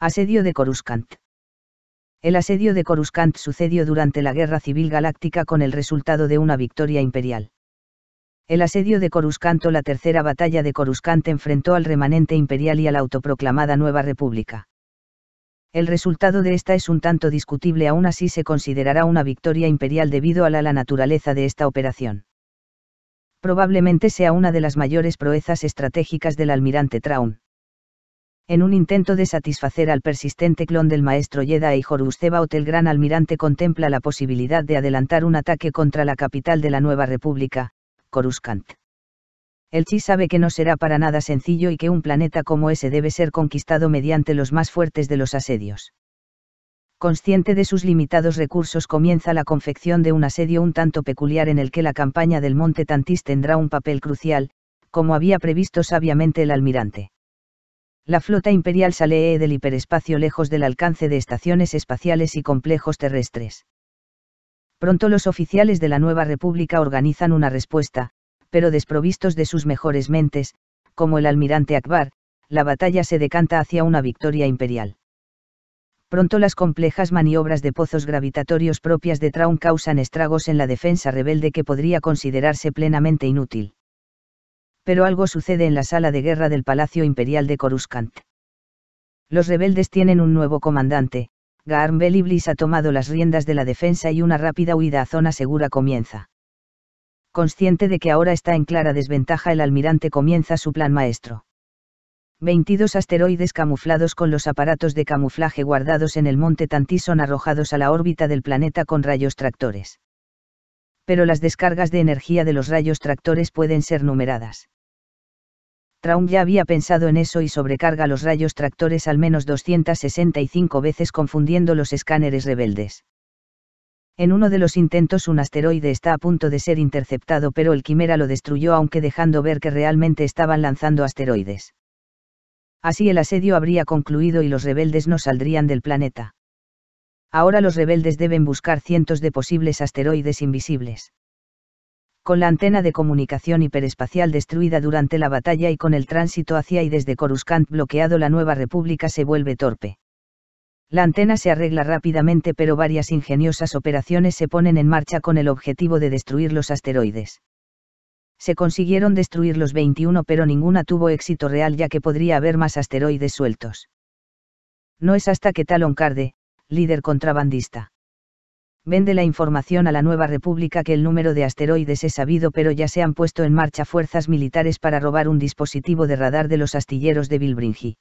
Asedio de Coruscant. El asedio de Coruscant sucedió durante la Guerra Civil Galáctica con el resultado de una victoria imperial. El asedio de Coruscant o la tercera batalla de Coruscant enfrentó al remanente imperial y a la autoproclamada Nueva República. El resultado de esta es un tanto discutible, aún así se considerará una victoria imperial debido a la, naturaleza de esta operación. Probablemente sea una de las mayores proezas estratégicas del almirante Traun en un intento de satisfacer al persistente clon del maestro Yeda y ceba el gran almirante contempla la posibilidad de adelantar un ataque contra la capital de la nueva república, Coruscant. El Chi sabe que no será para nada sencillo y que un planeta como ese debe ser conquistado mediante los más fuertes de los asedios. Consciente de sus limitados recursos comienza la confección de un asedio un tanto peculiar en el que la campaña del Monte Tantis tendrá un papel crucial, como había previsto sabiamente el almirante la flota imperial sale del hiperespacio lejos del alcance de estaciones espaciales y complejos terrestres. Pronto los oficiales de la nueva república organizan una respuesta, pero desprovistos de sus mejores mentes, como el almirante Akbar, la batalla se decanta hacia una victoria imperial. Pronto las complejas maniobras de pozos gravitatorios propias de Traun causan estragos en la defensa rebelde que podría considerarse plenamente inútil pero algo sucede en la sala de guerra del Palacio Imperial de Coruscant. Los rebeldes tienen un nuevo comandante, Gaarn Beliblis ha tomado las riendas de la defensa y una rápida huida a zona segura comienza. Consciente de que ahora está en clara desventaja, el almirante comienza su plan maestro. 22 asteroides camuflados con los aparatos de camuflaje guardados en el monte Tantí son arrojados a la órbita del planeta con rayos tractores. Pero las descargas de energía de los rayos tractores pueden ser numeradas. Traum ya había pensado en eso y sobrecarga los rayos tractores al menos 265 veces confundiendo los escáneres rebeldes. En uno de los intentos un asteroide está a punto de ser interceptado pero el Quimera lo destruyó aunque dejando ver que realmente estaban lanzando asteroides. Así el asedio habría concluido y los rebeldes no saldrían del planeta. Ahora los rebeldes deben buscar cientos de posibles asteroides invisibles con la antena de comunicación hiperespacial destruida durante la batalla y con el tránsito hacia y desde Coruscant bloqueado la nueva república se vuelve torpe. La antena se arregla rápidamente pero varias ingeniosas operaciones se ponen en marcha con el objetivo de destruir los asteroides. Se consiguieron destruir los 21 pero ninguna tuvo éxito real ya que podría haber más asteroides sueltos. No es hasta que Talon Carde, líder contrabandista vende la información a la Nueva República que el número de asteroides es sabido pero ya se han puesto en marcha fuerzas militares para robar un dispositivo de radar de los astilleros de Bilbringi.